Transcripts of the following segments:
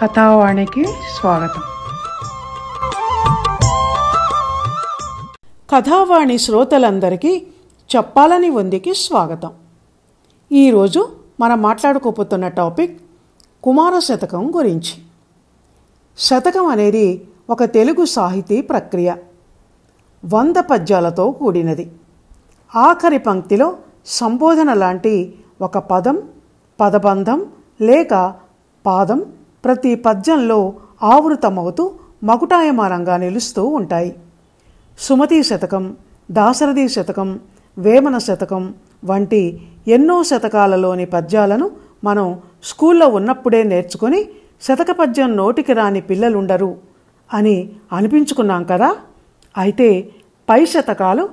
కథావాణికి స్వాగతం కథావాణి శ్రోతలందరికీ చెప్పాలని ఉందికి స్వాగతం ఈరోజు మనం మాట్లాడుకోబోతున్న టాపిక్ కుమార శతకం గురించి శతకం అనేది ఒక తెలుగు సాహితీ ప్రక్రియ వంద పద్యాలతో కూడినది ఆఖరి పంక్తిలో సంబోధన లాంటి ఒక పదం పదబంధం లేక పాదం ప్రతి పద్యంలో ఆవృతమవుతూ మకుటాయమానంగా నిలుస్తూ ఉంటాయి సుమతీ శతకం దాశరథి శతకం వేమన శతకం వంటి ఎన్నో శతకాలలోని పద్యాలను మనం స్కూల్లో ఉన్నప్పుడే నేర్చుకొని శతక పద్యం నోటికి రాని పిల్లలుండరు అని అనిపించుకున్నాం కదా అయితే పై శతకాలు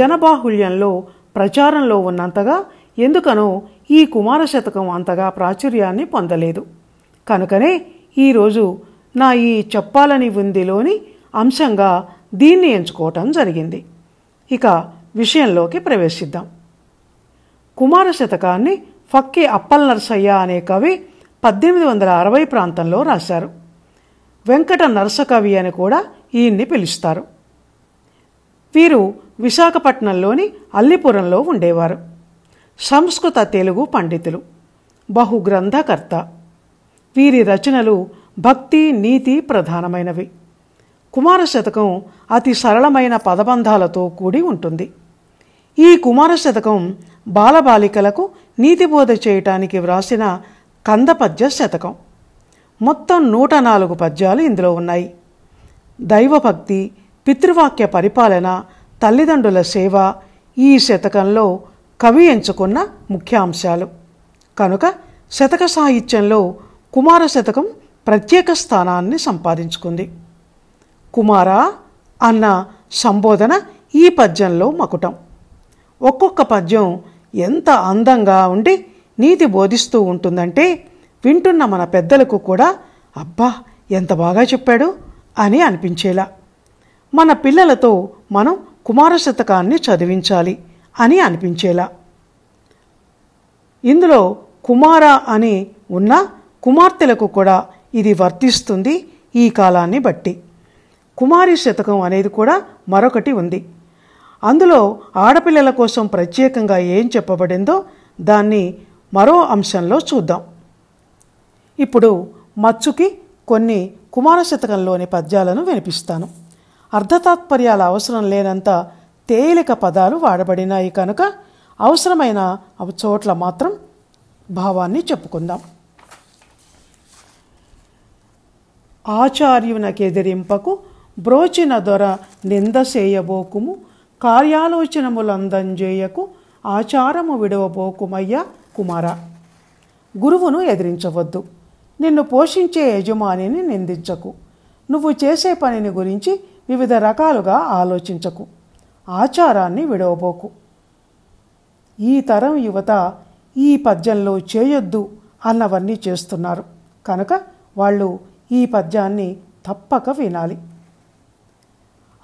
జనబాహుళ్యంలో ప్రచారంలో ఉన్నంతగా ఎందుకనో ఈ కుమార శతకం అంతగా ప్రాచుర్యాన్ని పొందలేదు కనుకనే ఈరోజు నా ఈ చెప్పాలని ఉందిలోని అంశంగా దీన్ని ఎంచుకోవటం జరిగింది ఇక విషయంలోకి ప్రవేశిద్దాం కుమార శతకాన్ని ఫక్కి అప్పల్ నర్సయ్య అనే కవి పద్దెనిమిది వందల అరవై ప్రాంతంలో రాశారు వెంకట నరసకవి అని కూడా ఈయన్ని పిలుస్తారు వీరు విశాఖపట్నంలోని అల్లిపురంలో ఉండేవారు సంస్కృత తెలుగు పండితులు బహుగ్రంథకర్త వీరి రచనలు భక్తి నీతి ప్రధానమైనవి కుమార శతకం అతి సరళమైన పదబంధాలతో కూడి ఉంటుంది ఈ కుమార శతకం బాలబాలికలకు నీతిబోధ చేయటానికి వ్రాసిన కందపద్య శతకం మొత్తం నూట నాలుగు పద్యాలు ఇందులో ఉన్నాయి దైవభక్తి పితృవాక్య పరిపాలన తల్లిదండ్రుల సేవ ఈ శతకంలో కవి ఎంచుకున్న ముఖ్యాంశాలు కనుక శతక సాహిత్యంలో కుమార శతకం ప్రత్యేక స్థానాన్ని సంపాదించుకుంది కుమార అన్న సంబోధన ఈ పద్యంలో మకుటం ఒక్కొక్క పద్యం ఎంత అందంగా ఉండి నీతి బోధిస్తూ ఉంటుందంటే వింటున్న మన పెద్దలకు కూడా అబ్బా ఎంత బాగా చెప్పాడు అని అనిపించేలా మన పిల్లలతో మనం కుమార శతకాన్ని చదివించాలి అని అనిపించేలా ఇందులో కుమార అని ఉన్న కుమార్తెలకు కూడా ఇది వర్తిస్తుంది ఈ కాలాన్ని బట్టి కుమారి శతకం అనేది కూడా మరొకటి ఉంది అందులో ఆడపిల్లల కోసం ప్రత్యేకంగా ఏం చెప్పబడిందో దాన్ని మరో అంశంలో చూద్దాం ఇప్పుడు మచ్చుకి కొన్ని కుమార శతకంలోని పద్యాలను వినిపిస్తాను అర్ధతాత్పర్యాల అవసరం లేనంత తేలిక పదాలు వాడబడినాయి కనుక అవసరమైన చోట్ల మాత్రం భావాన్ని చెప్పుకుందాం ಆಚಾರ್ಯುನಕೆದಿರಿಂಪಕು బ్రోచిన దొర నిందసేయబోకుము కార్యాలోచనములందంజేయకు ఆచారము విడవబోకుమయ్యా కుమార గురువును ఎదిరించవద్దు నిన్ను పోషించే యజమానిని నిందించకు నువ్వు చేసే పనిని గురించి వివిధ రకాలుగా ఆలోచించకు ఆచారాన్ని విడవబోకు ఈ తరం యువత ఈ పద్యంలో చేయొద్దు అన్నవన్నీ చేస్తున్నారు కనుక వాళ్ళు ఈ పద్యాన్ని తప్పక వినాలి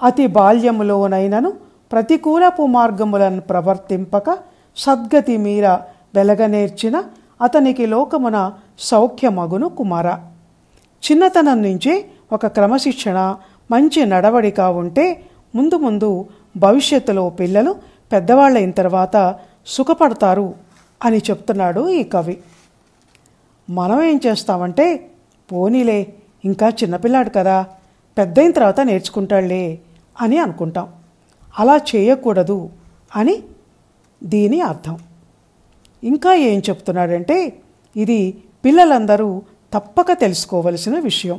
అతి బాల్యములోనైనను ప్రతికూలపు మార్గములను ప్రవర్తింపక సద్గతి మీర వెలగనేర్చిన అతనికి లోకమున సౌఖ్యమగును కుమార చిన్నతనం నుంచే ఒక క్రమశిక్షణ మంచి నడవడిక ఉంటే ముందు ముందు భవిష్యత్తులో పిల్లలు పెద్దవాళ్ళైన తర్వాత సుఖపడతారు అని చెప్తున్నాడు ఈ కవి మనం ఏం చేస్తామంటే పోనీలే ఇంకా చిన్నపిల్లాడు కదా పెద్దయిన తర్వాత నేర్చుకుంటాడులే అని అనుకుంటాం అలా చేయకూడదు అని దీని అర్థం ఇంకా ఏం చెప్తున్నాడంటే ఇది పిల్లలందరూ తప్పక తెలుసుకోవలసిన విషయం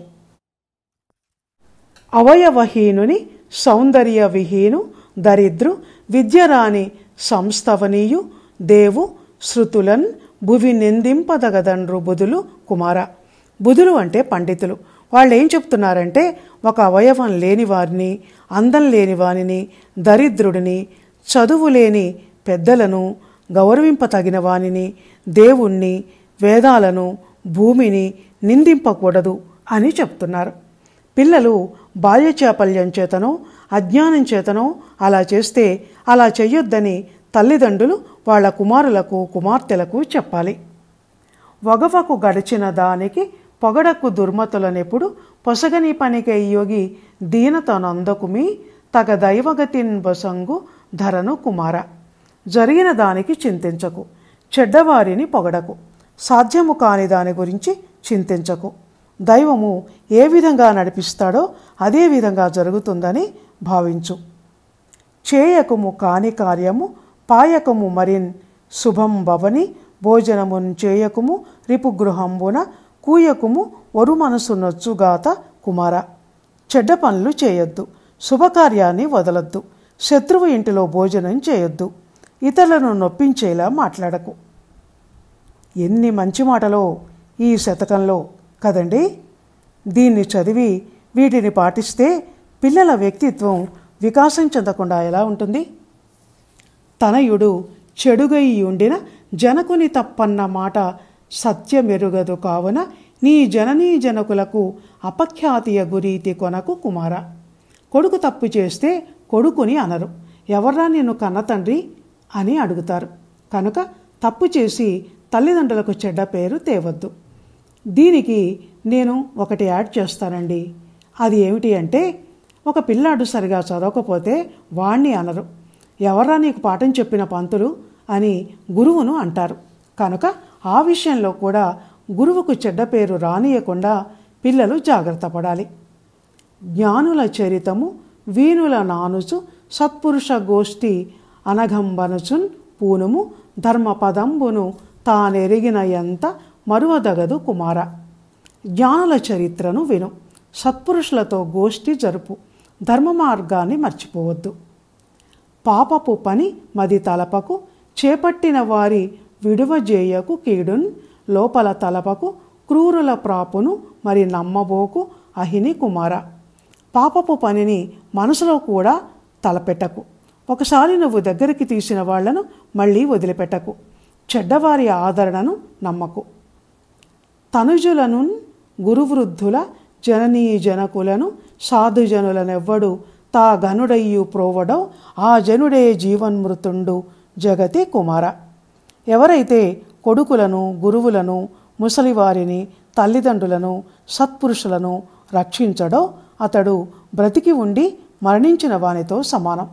అవయవహీనుని సౌందర్య విహీను దరిద్రు విద్యరాని సంస్థవనీయు దేవు శృతులన్ భువి నిందింపదగదండ్రు బుధులు కుమార బుధులు అంటే పండితులు వాళ్ళు ఏం చెప్తున్నారంటే ఒక అవయవం లేని వారిని అందం లేని వారిని దరిద్రుడిని చదువు లేని పెద్దలను గౌరవింపతగిన వానిని దేవుణ్ణి వేదాలను భూమిని నిందింపకూడదు అని చెప్తున్నారు పిల్లలు బాల్యచాపల్యం చేతనో అజ్ఞానం చేతనో అలా చేస్తే అలా చెయ్యొద్దని తల్లిదండ్రులు వాళ్ళ కుమారులకు కుమార్తెలకు చెప్పాలి వగవకు గడిచిన దానికి పొగడకు దుర్మతులనెప్పుడు పొసగని పనికై యోగి దీనతనందకుమి తగ దైవగతిన్ బసంగు ధరను కుమార జరిగిన దానికి చింతించకు చెడ్డవారిని పొగడకు సాధ్యము కాని దాని గురించి చింతించకు దైవము ఏ విధంగా నడిపిస్తాడో అదే విధంగా జరుగుతుందని భావించు చేయకము కాని కార్యము పాయకము మరిన్ శుభం భవని భోజనమున్ చేయకుము రిపుగృహంబున కూయకుము వరు మనసు నొచ్చుగాత కుమార చెడ్డ పనులు చేయొద్దు శుభకార్యాన్ని వదలొద్దు శత్రువు ఇంటిలో భోజనం చేయొద్దు ఇతరులను నొప్పించేలా మాట్లాడకు ఎన్ని మంచి మాటలో ఈ శతకంలో కదండి దీన్ని చదివి వీటిని పాటిస్తే పిల్లల వ్యక్తిత్వం వికాసం చెందకుండా ఎలా ఉంటుంది తనయుడు చెడుగయి ఉండిన జనకుని తప్పన్న మాట సత్యమెరుగదు కావున నీ జననీ జనకులకు అపఖ్యాతియ గురీతి కొనకు కుమార కొడుకు తప్పు చేస్తే కొడుకుని అనరు ఎవర్రా నేను కన్న తండ్రి అని అడుగుతారు కనుక తప్పు చేసి తల్లిదండ్రులకు చెడ్డ పేరు తేవద్దు దీనికి నేను ఒకటి యాడ్ చేస్తానండి అది ఏమిటి అంటే ఒక పిల్లాడు సరిగా చదవకపోతే వాణ్ణి అనరు ఎవర్రా నీకు పాఠం చెప్పిన పంతులు అని గురువును అంటారు కనుక ఆ విషయంలో కూడా గురువుకు చెడ్డ పేరు రానియకుండా పిల్లలు జాగ్రత్త పడాలి జ్ఞానుల చరితము వీణుల నానుచు సత్పురుష గోష్ఠి అనఘంబనుచున్ పూనుము ధర్మపదంబును తానెరిగిన ఎంత మరువదగదు కుమార జ్ఞానుల చరిత్రను విను సత్పురుషులతో గోష్ఠి జరుపు ధర్మ మార్గాన్ని మర్చిపోవద్దు పాపపు పని మది తలపకు చేపట్టిన వారి విడువజేయకు కీడున్ లోపల తలపకు క్రూరుల ప్రాపును మరి నమ్మబోకు అహిని కుమార పాపపు పనిని మనసులో కూడా తలపెట్టకు ఒకసారి నువ్వు దగ్గరికి తీసిన వాళ్లను మళ్ళీ వదిలిపెట్టకు చెడ్డవారి ఆదరణను నమ్మకు తనుజులను గురువృద్ధుల జననీ జనకులను సాధుజనులనెవ్వడు తా గనుడయ్యు ప్రోవడో ఆ జనుడే జీవన్మృతుండు జగతి కుమార ఎవరైతే కొడుకులను గురువులను ముసలివారిని తల్లిదండ్రులను సత్పురుషులను రక్షించడో అతడు బ్రతికి ఉండి మరణించిన వానితో సమానం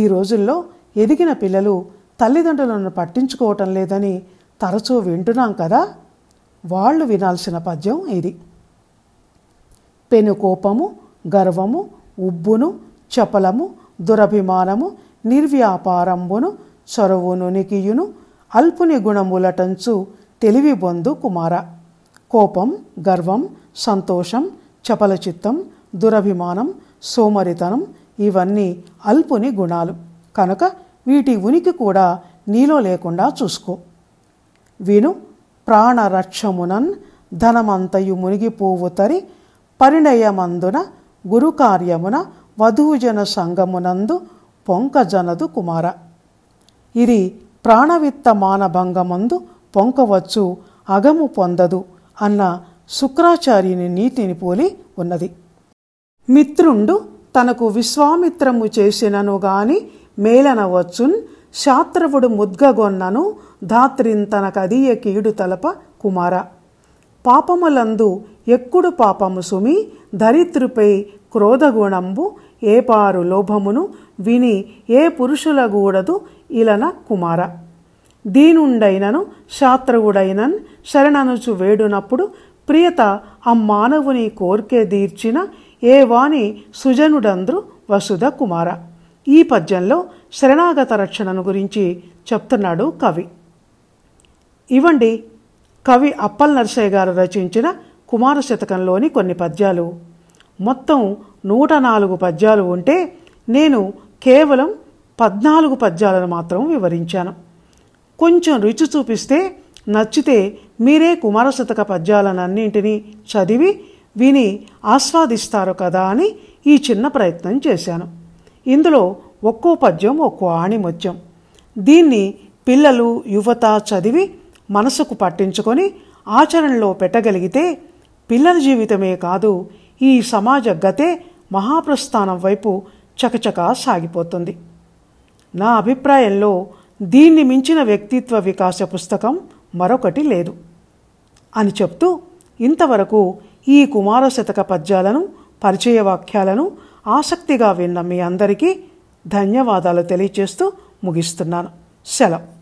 ఈ రోజుల్లో ఎదిగిన పిల్లలు తల్లిదండ్రులను పట్టించుకోవటం లేదని తరచూ వింటున్నాం కదా వాళ్ళు వినాల్సిన పద్యం ఇది పెను కోపము గర్వము ఉబ్బును చపలము దురభిమానము నిర్వ్యాపారంబును చొరవును నికియును అల్పుని గుణములటంచు తెలివి బంధు కుమార కోపం గర్వం సంతోషం చపలచిత్తం దురభిమానం సోమరితనం ఇవన్నీ అల్పుని గుణాలు కనుక వీటి ఉనికి కూడా నీలో లేకుండా చూసుకో విను ప్రాణరక్షమునన్ ధనమంతయు మునిగిపోవు తరి పరిణయమందున గురుకార్యమున వధూజన సంగమునందు పొంకజనదు కుమార ఇది ప్రాణవిత్త మానభంగమందు పొంకవచ్చు అగము పొందదు అన్న శుక్రాచార్యుని నీతిని పోలి ఉన్నది మిత్రుండు తనకు విశ్వామిత్రము చేసినను గాని మేలనవచ్చున్ శాత్రవుడు ముద్గగొన్నను ధాత్రిన్ తనకదియ కీడు తలప కుమార పాపములందు ఎక్కుడు పాపము సుమి ధరిత్రుపై క్రోధగుణంబు ఏ పారు లోభమును విని ఏ పురుషులగూడదు ఇలన కుమార దీనుండైనను శాత్రవుడైనను శరణనుచు వేడునప్పుడు ప్రియత ఆ మానవుని కోర్కే దీర్చిన ఏ వాణి సుజనుడంద్రు వసుధ కుమార ఈ పద్యంలో శరణాగత రక్షణను గురించి చెప్తున్నాడు కవి ఇవ్వండి కవి అప్పల్ నరసయ్య గారు రచించిన కుమార శతకంలోని కొన్ని పద్యాలు మొత్తం నూట నాలుగు పద్యాలు ఉంటే నేను కేవలం పద్నాలుగు పద్యాలను మాత్రం వివరించాను కొంచెం రుచి చూపిస్తే నచ్చితే మీరే కుమారశతక పద్యాలనన్నింటినీ చదివి విని ఆస్వాదిస్తారు కదా అని ఈ చిన్న ప్రయత్నం చేశాను ఇందులో ఒక్కో పద్యం ఒక్కో ఆణిమత్యం దీన్ని పిల్లలు యువత చదివి మనసుకు పట్టించుకొని ఆచరణలో పెట్టగలిగితే పిల్లల జీవితమే కాదు ఈ సమాజ గతే మహాప్రస్థానం వైపు చకచకా సాగిపోతుంది నా అభిప్రాయంలో దీన్ని మించిన వ్యక్తిత్వ వికాస పుస్తకం మరొకటి లేదు అని చెప్తూ ఇంతవరకు ఈ కుమార శతక పద్యాలను పరిచయ వాక్యాలను ఆసక్తిగా విన్న మీ అందరికీ ధన్యవాదాలు తెలియచేస్తూ ముగిస్తున్నాను సెలవు